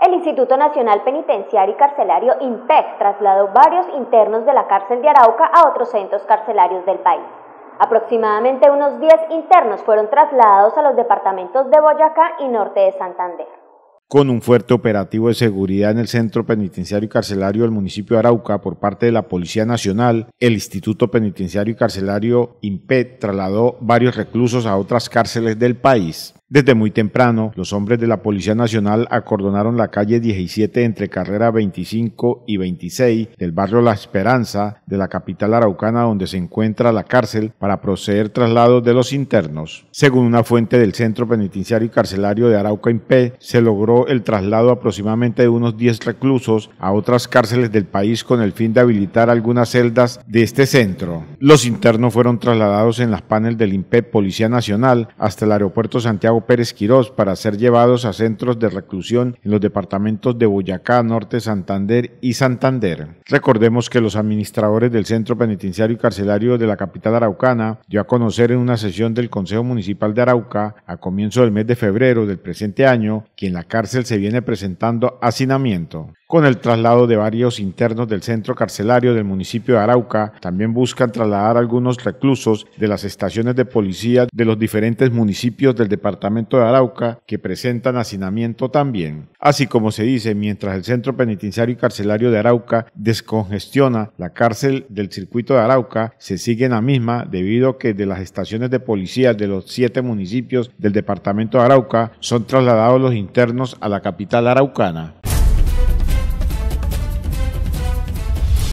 El Instituto Nacional Penitenciario y Carcelario INPEC trasladó varios internos de la cárcel de Arauca a otros centros carcelarios del país. Aproximadamente unos 10 internos fueron trasladados a los departamentos de Boyacá y Norte de Santander. Con un fuerte operativo de seguridad en el Centro Penitenciario y Carcelario del municipio de Arauca por parte de la Policía Nacional, el Instituto Penitenciario y Carcelario INPEC, trasladó varios reclusos a otras cárceles del país. Desde muy temprano, los hombres de la Policía Nacional acordonaron la calle 17 entre carrera 25 y 26 del barrio La Esperanza de la capital araucana donde se encuentra la cárcel para proceder traslado de los internos. Según una fuente del Centro Penitenciario y Carcelario de Arauca Impe, se logró el traslado aproximadamente de unos 10 reclusos a otras cárceles del país con el fin de habilitar algunas celdas de este centro. Los internos fueron trasladados en las paneles del Impe Policía Nacional hasta el aeropuerto Santiago Pérez Quirós para ser llevados a centros de reclusión en los departamentos de Boyacá, Norte, Santander y Santander. Recordemos que los administradores del Centro Penitenciario y Carcelario de la capital araucana dio a conocer en una sesión del Consejo Municipal de Arauca a comienzo del mes de febrero del presente año que en la cárcel se viene presentando hacinamiento con el traslado de varios internos del centro carcelario del municipio de Arauca. También buscan trasladar algunos reclusos de las estaciones de policía de los diferentes municipios del departamento de Arauca que presentan hacinamiento también. Así como se dice, mientras el centro penitenciario y carcelario de Arauca descongestiona la cárcel del circuito de Arauca, se sigue en la misma debido a que de las estaciones de policía de los siete municipios del departamento de Arauca son trasladados los internos a la capital araucana.